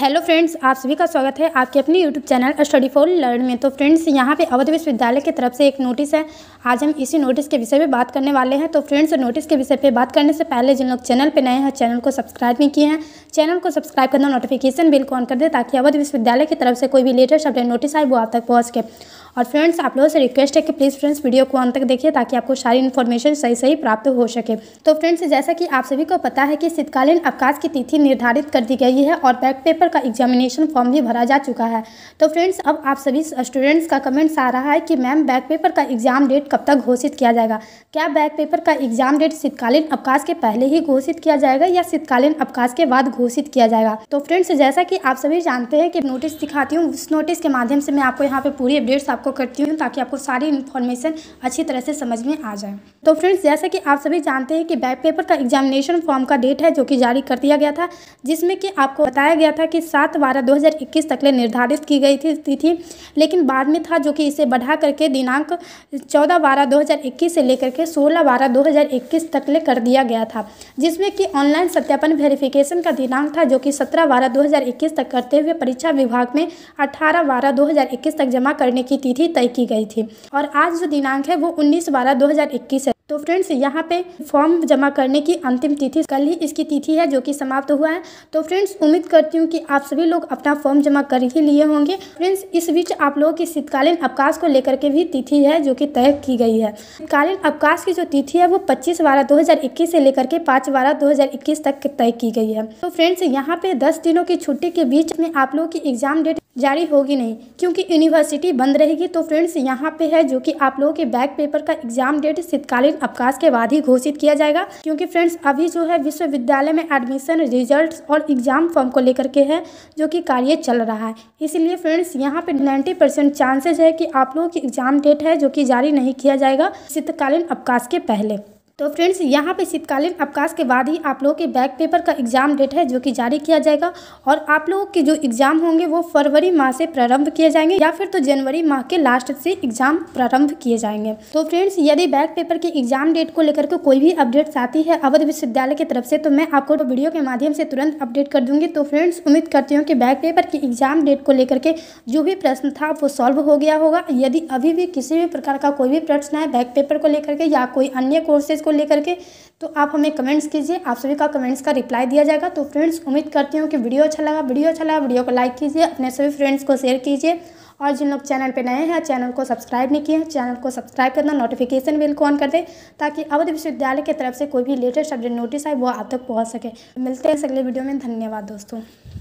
hello friends आप सभी का स्वागत है आपके अपने YouTube channel study for learn में तो फ्रेंड्स यहाँ पे अवध विश्वविद्यालय की तरफ से एक नोटिस है आज हम इसी नोटिस के विषय पे बात करने वाले हैं तो फ्रेंड्स नोटिस के विषय पे बात करने से पहले जिन लोग चैनल पे नए हैं चैनल को सब्सक्राइब नहीं किए हैं चैनल को सब्सक्राइब करना नोटिफिकेशन बिल को ऑन कर दे ताकि अवध विश्वविद्यालय की तरफ से कोई भी लेटेस्ट अपडेट नोटिस आए वो आप तक पहुँच के और फ्रेंड्स आप लोगों से रिक्वेस्ट है कि प्लीज़ फ्रेंड्स वीडियो को अंत तक देखिए ताकि आपको सारी इन्फॉर्मेशन सही सही प्राप्त हो सके तो फ्रेंड्स जैसा कि आप सभी को पता है कि शीतकालीन अवकाश की तिथि निर्धारित कर दी गई है और बैक पेपर का एग्जामिनेशन फॉर्म भी भरा जा चुका है तो फ्रेंड्स अब आप सभी स्टूडेंट्स का कमेंट्स आ रहा है कि मैम बैक पेपर का एग्जाम डेट कब तक घोषित किया जाएगा क्या बैक पेपर का एग्जाम डेट शीतकालीन अवकाश के पहले ही घोषित किया जाएगा या शीतकालीन अवकाश के बाद घोषित किया जाएगा तो फ्रेंड्स जैसा कि आप सभी जानते हैं कि नोटिस दिखाती हूँ उस नोटिस के माध्यम से मैं आपको यहाँ पे पूरी अपडेट्स आप आपको करती हूँ ताकि आपको सारी इन्फॉर्मेशन अच्छी तरह से समझ में आ जाए तो फ्रेंड्स जैसा कि आप सभी जानते हैं कि बैक पेपर का एग्जामिनेशन फॉर्म का डेट है जो कि जारी कर दिया गया था जिसमें कि आपको बताया गया था कि सात बारह दो तक ले निर्धारित की गई थी तिथि लेकिन बाद में था जो कि इसे बढ़ा करके दिनांक चौदह बारह दो से लेकर के सोलह बारह दो तक ले कर दिया गया था जिसमें कि ऑनलाइन सत्यापन वेरिफिकेशन का दिनांक था जो कि सत्रह बारह दो तक करते हुए परीक्षा विभाग में अठारह बारह दो तक जमा करने की तिथि तय की गई थी और आज जो दिनांक है वो उन्नीस बारह दो है तो फ्रेंड्स यहाँ पे फॉर्म जमा करने की अंतिम तिथि कल ही इसकी तिथि है जो कि समाप्त हुआ है तो फ्रेंड्स उम्मीद करती हूँ कि आप सभी लोग अपना फॉर्म जमा कर ही लिए होंगे फ्रेंड्स इस बीच आप लोगों की शीतकालीन अवकाश को लेकर के भी तिथि है जो कि तय की गई है शीतकालीन अवकाश की जो तिथि है वो पच्चीस बारह दो से लेकर के पाँच बारह दो तक तय की गई है तो फ्रेंड्स यहाँ पे दस दिनों की छुट्टी के बीच में आप लोगों की एग्जाम डेट जारी होगी नहीं क्योंकि यूनिवर्सिटी बंद रहेगी तो फ्रेंड्स यहाँ पे है जो कि आप लोगों के बैक पेपर का एग्जाम डेट शीतकालीन अवकाश के बाद ही घोषित किया जाएगा क्योंकि फ्रेंड्स अभी जो है विश्वविद्यालय में एडमिशन रिजल्ट और एग्जाम फॉर्म को लेकर के है जो कि कार्य चल रहा है इसीलिए फ्रेंड्स यहाँ पे नाइन्टी परसेंट चांसेज है कि आप लोगों की एग्जाम डेट है जो कि जारी नहीं किया जाएगा शीतकालीन अवकाश के पहले तो फ्रेंड्स यहाँ पे शीतकालीन अवकाश के बाद ही आप लोगों के बैक पेपर का एग्ज़ाम डेट है जो कि जारी किया जाएगा और आप लोगों के जो एग्ज़ाम होंगे वो फरवरी माह से प्रारंभ किए जाएंगे या फिर तो जनवरी माह के लास्ट से एग्ज़ाम प्रारंभ किए जाएंगे तो फ्रेंड्स यदि बैक पेपर के एग्ज़ाम डेट को लेकर के कोई भी अपडेट्स आती है अवध विश्वविद्यालय की तरफ से तो मैं आपको वीडियो के माध्यम से तुरंत अपडेट कर दूंगी तो फ्रेंड्स उम्मीद करती हूँ कि बैक पेपर के एग्ज़ाम डेट को लेकर के जो भी प्रश्न था वो सॉल्व हो गया होगा यदि अभी भी किसी भी प्रकार का कोई भी प्रश्न है बैक पेपर को लेकर के या कोई अन्य कोर्सेज को को लेकर के तो आप हमें कमेंट्स कीजिए आप सभी का कमेंट्स का रिप्लाई दिया जाएगा तो फ्रेंड्स उम्मीद करती हूँ कि वीडियो अच्छा लगा वीडियो अच्छा लगा वीडियो को लाइक कीजिए अपने सभी फ्रेंड्स को शेयर कीजिए और जिन लोग चैनल पर नए हैं चैनल को सब्सक्राइब नहीं किए हैं चैनल को सब्सक्राइब करना नोटिफिकेशन बिल को ऑन कर दें ताकि अवध विश्वविद्यालय की तरफ से कोई भी लेटेस्ट अपडेट नोटिस आए वो आप तक पहुँच सके मिलते हैं इस अगले वीडियो में धन्यवाद दोस्तों